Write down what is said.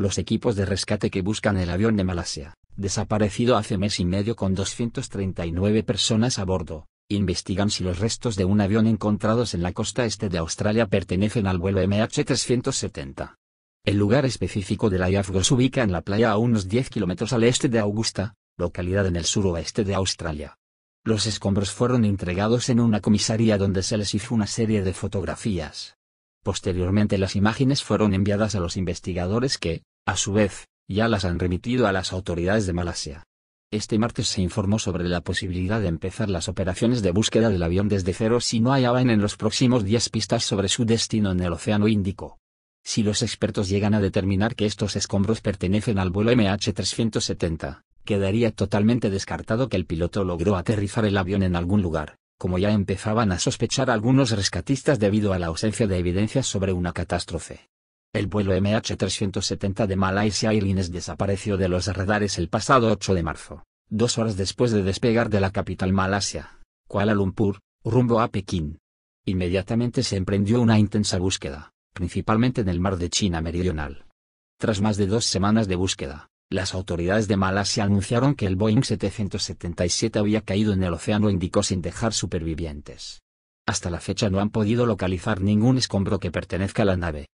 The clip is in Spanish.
los equipos de rescate que buscan el avión de Malasia, desaparecido hace mes y medio con 239 personas a bordo, investigan si los restos de un avión encontrados en la costa este de Australia pertenecen al vuelo MH370. El lugar específico del hallazgo se ubica en la playa a unos 10 kilómetros al este de Augusta, localidad en el suroeste de Australia. Los escombros fueron entregados en una comisaría donde se les hizo una serie de fotografías. Posteriormente las imágenes fueron enviadas a los investigadores que, a su vez, ya las han remitido a las autoridades de Malasia. Este martes se informó sobre la posibilidad de empezar las operaciones de búsqueda del avión desde cero si no hallaban en los próximos días pistas sobre su destino en el Océano Índico. Si los expertos llegan a determinar que estos escombros pertenecen al vuelo MH370, quedaría totalmente descartado que el piloto logró aterrizar el avión en algún lugar, como ya empezaban a sospechar algunos rescatistas debido a la ausencia de evidencias sobre una catástrofe. El vuelo MH370 de Malaysia Airlines desapareció de los radares el pasado 8 de marzo, dos horas después de despegar de la capital malasia, Kuala Lumpur, rumbo a Pekín. Inmediatamente se emprendió una intensa búsqueda, principalmente en el mar de China Meridional. Tras más de dos semanas de búsqueda, las autoridades de Malasia anunciaron que el Boeing 777 había caído en el océano Índico sin dejar supervivientes. Hasta la fecha no han podido localizar ningún escombro que pertenezca a la nave,